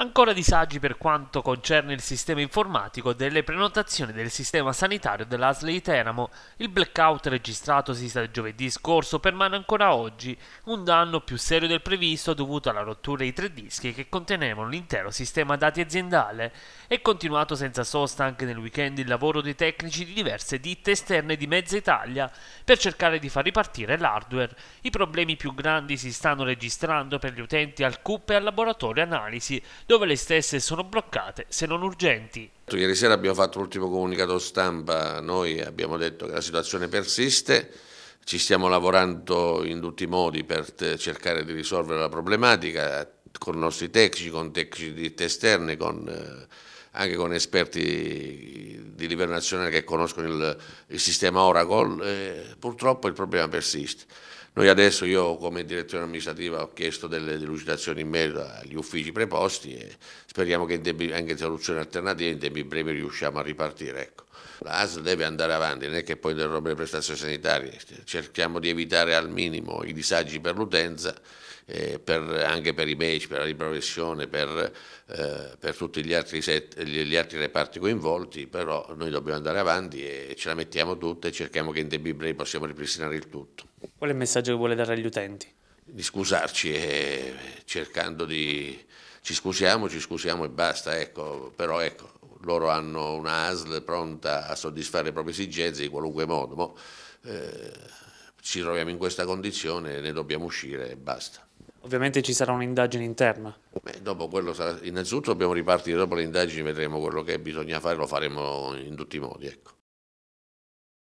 Ancora disagi per quanto concerne il sistema informatico delle prenotazioni del sistema sanitario dell'ASL di Teramo. Il blackout registratosi giovedì scorso permane ancora oggi, un danno più serio del previsto dovuto alla rottura dei tre dischi che contenevano l'intero sistema dati aziendale. È continuato senza sosta anche nel weekend il lavoro dei tecnici di diverse ditte esterne di mezza Italia per cercare di far ripartire l'hardware. I problemi più grandi si stanno registrando per gli utenti al CUP e al laboratorio analisi dove le stesse sono bloccate se non urgenti. Ieri sera abbiamo fatto l'ultimo comunicato stampa, noi abbiamo detto che la situazione persiste, ci stiamo lavorando in tutti i modi per cercare di risolvere la problematica con i nostri tecnici, con tecnici di ditte esterne, con, eh, anche con esperti di livello nazionale che conoscono il, il sistema Oracle, purtroppo il problema persiste. Noi adesso io come direttore amministrativa ho chiesto delle delucidazioni in merito agli uffici preposti e speriamo che tempi, anche soluzioni alternative in tempi brevi riusciamo a ripartire. Ecco. L'ASL deve andare avanti, non è che poi derogano le prestazioni sanitarie, cerchiamo di evitare al minimo i disagi per l'utenza, eh, anche per i medici, per la riprofessione, per, eh, per tutti gli altri, set, gli altri, reparti coinvolti, però noi dobbiamo andare avanti e ce la mettiamo tutta e cerchiamo che in tempi brevi possiamo ripristinare il tutto. Qual è il messaggio che vuole dare agli utenti? Di scusarci e eh, cercando di... ci scusiamo, ci scusiamo e basta, ecco, però ecco, loro hanno una ASL pronta a soddisfare le proprie esigenze in qualunque modo, ma eh, ci troviamo in questa condizione, ne dobbiamo uscire e basta. Ovviamente ci sarà un'indagine interna. Beh, dopo quello sarà, innanzitutto dobbiamo ripartire dopo le indagini, vedremo quello che bisogna fare, lo faremo in tutti i modi. Ecco.